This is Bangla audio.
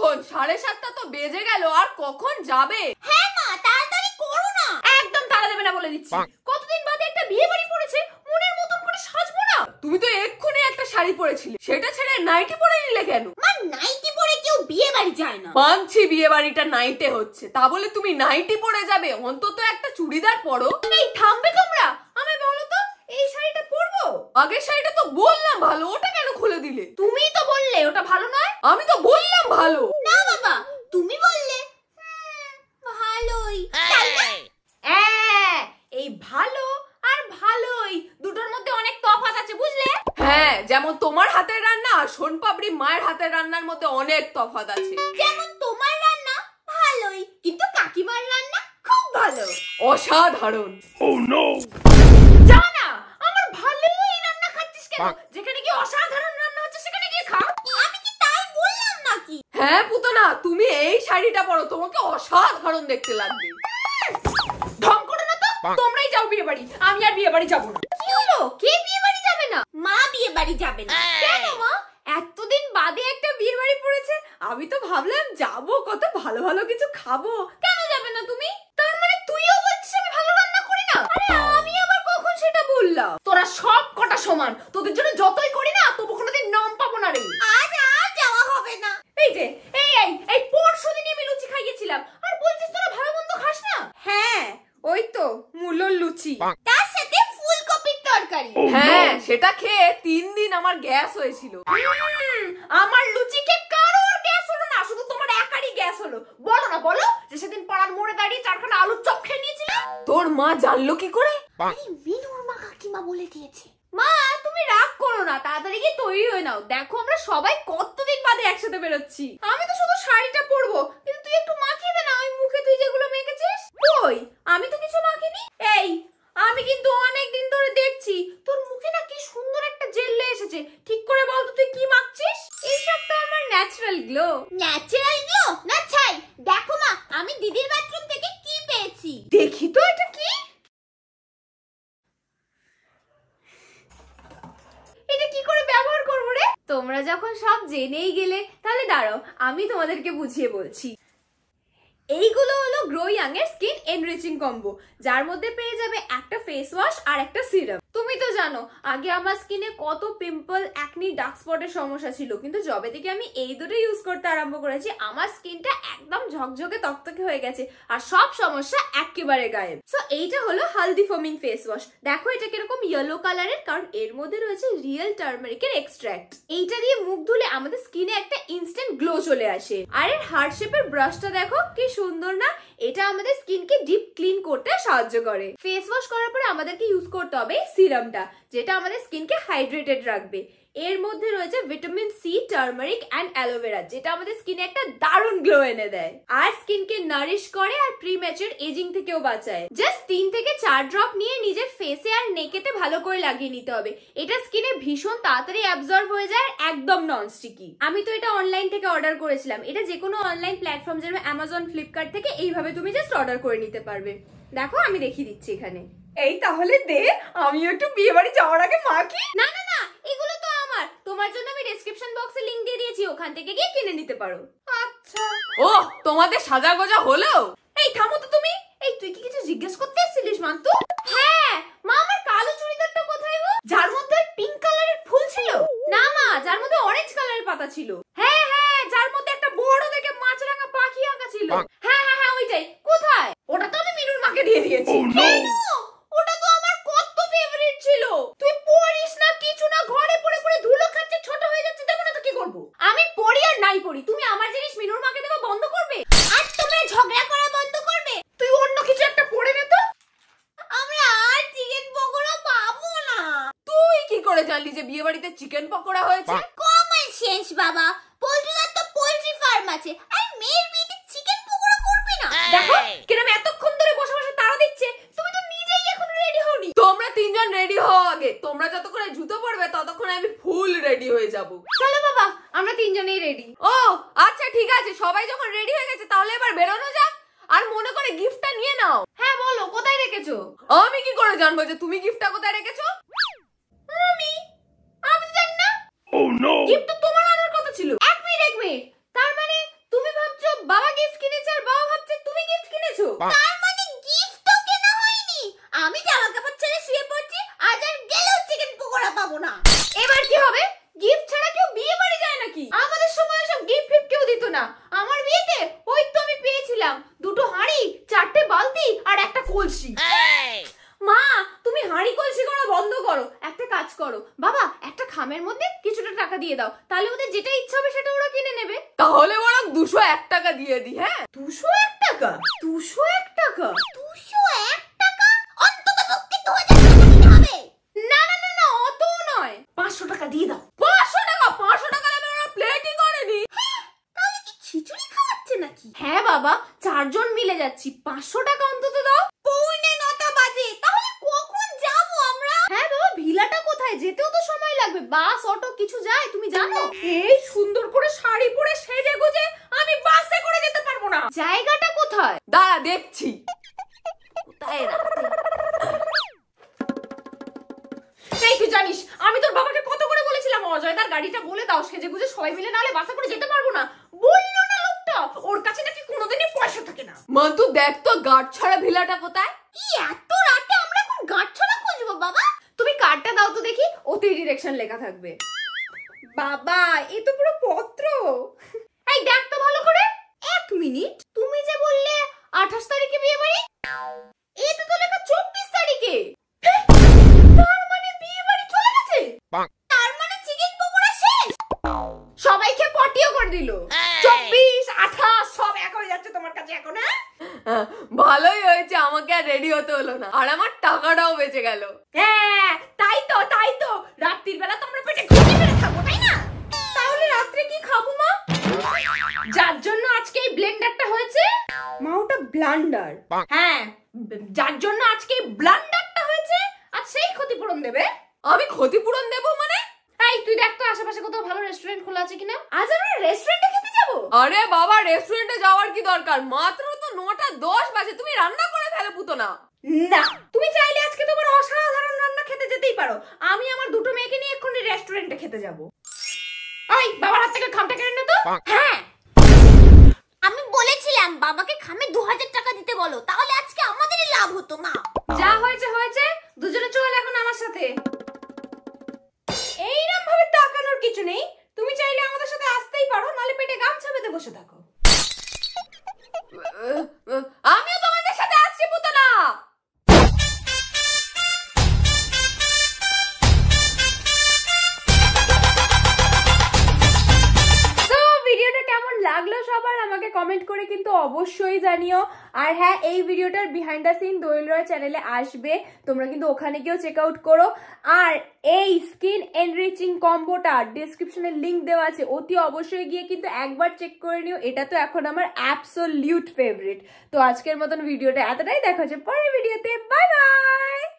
কতক্ষণ সাড়ে সাতটা তো বেজে গেল আর কখন যাবে হ্যাঁ মা তাড়াতাড়ি করো না একদম তাড়া দেবে না বলে দিচ্ছি কতদিন বাদে একটা বিয়ে বাড়ি পড়েছে মনের মতন করে সাজবো না তুমি তো এক্ষুনি একটা শাড়ি পরেছিলে সেটা ছেড়ে নাইটি পরে নিলে কেন মা নাইটি পরে কেউ বিয়ে বাড়ি যায় না মানছি বিয়ে বাড়িটা নাইটে হচ্ছে তা বলে তুমি নাইটি পরে যাবে অন্তত একটা চুড়িদার পরো এই থামবে তোমরা আমি বলো তো এই শাড়িটা পরবো আগের শাড়িটা তো বললাম ভালো ওটা কেন খুলে দিলে তুমি তো বললে ওটা ভালো নয় আমি তো বললাম ভালো না বাবা তুমি বললে ভালোই এই ভালো আর ভালোই দুটোর মধ্যে অনেক তফাৎ আছে বুঝলে হ্যাঁ যেমন তোমার হাতের রান্না আর সোনপাপড়ি মায়ের হাতের রান্নার মধ্যে অনেক আছে যেমন তোমার রান্না ভালোই কিন্তু কাকিমার রান্না খুব ভালো অসাধারণ ও oh, নো জানা আমার ভালোই রান্না খাচ্ছিস কেন যেখানে কি অসাধারণ হ্যাঁ পুতনা তুমি এই শাড়িটা পরো তোমাকে অসাধারণ দেখতে লাগবে না তো তোমরাই যাও বিয়ে বাড়ি আমি আর বিয়ে বাড়ি যাবো না কি হলো কে বিয়ে বাড়ি যাবে না মা বিয়ে বাড়ি যাবে না কেন মা এতদিন বাদে একটা বিয়ে বাড়ি পড়েছে আমি তো ভাবলাম যাবো কত ভালো ভালো কিছু খাবো কেন Oh, হ্যাঁ সেটা খেয়ে তিন দিন আমার গ্যাস হয়েছিল আমার কারোর গ্যাস হলো না শুধু তোমার একারই গ্যাস হলো বলো না বলো যে সেদিন পাড়ার মোড়ে দাঁড়িয়ে চারখানা আলুর চপ খেয়ে তোর মা জানলো কি করে মিনুর মা কাকিমা বলে দিয়েছে মা তুমি রাগ করো না তাড়াতাড়ি গিয়ে তৈরি হয়ে নাও দেখো আমরা সবাই কতদিন বাদে একসাথে বেরোচ্ছি আমি তো যখন সব জেনেই গেলে তাহলে দাঁড়াও আমি তোমাদেরকে বুঝিয়ে বলছি এইগুলো হলো গ্রো ইয়াং এর স্কিন এনরিচিং কম্বো যার মধ্যে পেয়ে যাবে একটা ফেস ওয়াশ আর একটা সিরাম তুমি তো জানো আগে আমার স্কিনে কত পিম্পল একনি ডার্ক স্পটের সমস্যা ছিল কিন্তু জবে থেকে আমি এই দুটো ইউজ করতে আরম্ভ করেছি আমার স্কিনটা একদম ঝকঝকে তকতকে হয়ে গেছে আর সব সমস্যা একেবারে গায়েব সো এইটা হলো হালদি ফোমিং ফেস ওয়াশ দেখো এটা কিরকম ইয়েলো কালারের কারণ এর মধ্যে রয়েছে রিয়েল টার্মারিকের এক্সট্র্যাক্ট এইটা দিয়ে মুখ ধুলে আমাদের স্কিনে একটা ইনস্ট্যান্ট গ্লো চলে আসে আর এর হার্ড শেপের ব্রাশটা দেখো কি সুন্দর না এটা আমাদের স্কিনকে ডিপ ক্লিন করতে সাহায্য করে ফেস ওয়াশ করার পরে আমাদেরকে ইউজ করতে হবে সিরামটা যেটা আমাদের স্কিনকে হাইড্রেটেড রাখবে এর মধ্যে রয়েছে vitamin C turmeric and aloe vera যেটা আমাদের স্কিনে একটা দারুণ গ্লো এনে দেয় আর স্কিনকে নারিশ করে আর প্রি ম্যাচের এজিং থেকেও বাঁচায় জাস্ট তিন থেকে চার ড্রপ নিয়ে নিজের ফেসে আর নেকেতে ভালো করে লাগিয়ে নিতে হবে এটা স্কিনে ভীষণ তাড়াতাড়ি অ্যাবজর্ব হয়ে যায় একদম নন স্টিকি আমি তো এটা অনলাইন থেকে অর্ডার করেছিলাম এটা যে কোনো অনলাইন প্ল্যাটফর্ম যেমন অ্যামাজন ফ্লিপকার্ট থেকে এইভাবে তুমি জাস্ট অর্ডার করে নিতে পারবে দেখো আমি দেখিয়ে দিচ্ছি এখানে এই তাহলে দে আমি একটু বিয়ে বাড়ি যাওয়ার আগে মাখি না না না এগুলো তো আমার তোমার জন্য আমি ডেসক্রিপশন বক্সে লিংক দিয়ে দিয়েছি ওখান থেকে গিয়ে কিনে নিতে পারো আচ্ছা ও তোমাদের সাজা গোজা হলো এই থামো তো তুমি এই তুই কি কিছু জিজ্ঞেস করতে এসেছিলিস মান্তু হ্যাঁ মা আমার কালো চুড়িদারটা কোথায় গো যার মধ্যে পিঙ্ক কালারের ফুল ছিল না মা যার মধ্যে অরেঞ্জ কালারের পাতা ছিল নো ওটা তো আমার কত ফেভারিট ছিল তুই পড়িস না কিছু না ঘরে পড়ে পড়ে ধুলো খাচ্ছে ছোট হয়ে যাচ্ছে দেখো না তো কি করব আমি পড়ি আর নাই পড়ি তুমি আমার জিনিস মিনুর মাকে দেওয়া বন্ধ করবে আর তোমরা ঝগড়া করা বন্ধ করবে তুই অন্য কিছু একটা পড়ে নে তো আমরা আর চিকেন পকোড়া পাবো না তুই কি করে জানলি যে বিয়ে বাড়িতে চিকেন পকোড়া হয়েছে কমন সেন্স বাবা পোল্ট্রিদার তো পোল্ট্রি ফার্ম আছে আর মেয়ের বিয়েতে চিকেন পকোড়া করবি না দেখো কিরম এতক্ষণ তোমরা তিনজন রেডি হও আগে তোমরা যতক্ষণে জুতো পরবে ততক্ষণ আমি ফুল রেডি হয়ে যাব চলো বাবা আমরা তিনজনেই রেডি ও আচ্ছা ঠিক আছে সবাই যখন রেডি হয়ে গেছে তাহলে এবার বেরোনো যাক আর মনে করে গিফটটা নিয়ে নাও হ্যাঁ বলো কোথায় রেখেছো আমি কি করে জানবো যে তুমি গিফটটা কোথায় রেখেছো আমি আমি জানি না ও নো গিফট তো তোমার আনার কথা ছিল এক মিনিট এক মিনিট তার মানে তুমি ভাবছো বাবা গিফট কিনেছে আর বাবা ভাবছে তুমি গিফট কিনেছো তার দাও তাহলে ওদের যেটা ইচ্ছা হবে সেটা ওরা কিনে নেবে তাহলে ওরা দুশো এক টাকা দিয়ে দি হ্যাঁ দুশো এক টাকা দুশো এক টাকা দুশো এক পাঁচশো টাকা দিয়ে দাও পাঁচশো টাকা পাঁচশো টাকা ওরা হ্যাঁ, খিচুড়ি নাকি হ্যাঁ বাবা চারজন মিলে যাচ্ছি পাঁচশো টাকা অন্তত দাও বাস অটো কিছু যায় তুমি জানো এই সুন্দর করে শাড়ি পরে সেজে গুজে আমি বাসে করে যেতে পারবো না জায়গাটা কোথায় দাঁড়া দেখছি জানিস আমি তোর বাবাকে কত করে বলেছিলাম তার গাড়িটা বলে দাও সেজে গুজে সবাই মিলে নাহলে বাসে করে যেতে পারবো না বললো না লোকটা ওর কাছে নাকি কোনোদিনই পয়সা থাকে না মা তুই দেখ তো গাড় ভিলাটা কোথায় এত কার্ডটা দাও তো দেখি ওতেই ডিরেকশন লেখা থাকবে বাবা এ তো পুরো পত্র এই দেখ তো ভালো করে এক মিনিট তুমি যে বললে আঠাশ তারিখে বিয়ে বাড়ি তো তো লেখা চব্বিশ তারিখে হয়েছে আমাকে আর রেডি হতে হলো না আর আমার টাকাটাও বেঁচে গেল হ্যাঁ তাই তো তাই তো রাত্রির বেলা তো আমরা পেটে খুঁজে ফেলে থাকবো তাই না তাহলে রাত্রে কি খাবো মা যার জন্য আজকে এই ব্লেন্ডারটা হয়েছে মা ওটা ব্লান্ডার হ্যাঁ যার জন্য আজকে এই ব্লান্ডারটা হয়েছে আর সেই ক্ষতিপূরণ দেবে আমি ক্ষতিপূরণ দেব মানে এই তুই দেখ তো আশেপাশে কোথাও ভালো রেস্টুরেন্ট খোলা আছে কিনা আজ আমরা রেস্টুরেন্টে খেতে যাব আরে বাবা রেস্টুরেন্টে যাওয়ার কি দরকার মাত্র তো নটা দশ বাজে তুমি রান্না করে ফেলো পুতো না না তুমি চাইলে আজকে তোমার অসাধারণ রান্না খেতে যেতেই পারো আমি আমার দুটো মেয়েকে নিয়ে এক্ষুনি রেস্টুরেন্টে খেতে যাবো ওই বাবার হাত থেকে খামটা কেড়ে নে তো হ্যাঁ আমি বলেছিলাম বাবাকে খামে দু হাজার টাকা দিতে বলো তাহলে আজকে আমাদেরই লাভ হতো মা যা হয়েছে হয়েছে অবশ্যই জানিও আর হ্যাঁ এই ভিডিওটার behind the scene Doyel Roy চ্যানেলে আসবে তোমরা কিন্তু ওখানে গিয়েও চেক আউট করো আর এই স্কিন এনরিচিং কম্বোটা ডিসক্রিপশনে লিঙ্ক দেওয়া আছে অতি অবশ্যই গিয়ে কিন্তু একবার চেক করে নিও এটা তো এখন আমার অ্যাবসোলিউট ফেভারিট তো আজকের মতন ভিডিওটা এতটাই দেখা হচ্ছে পরের ভিডিওতে বাই বাই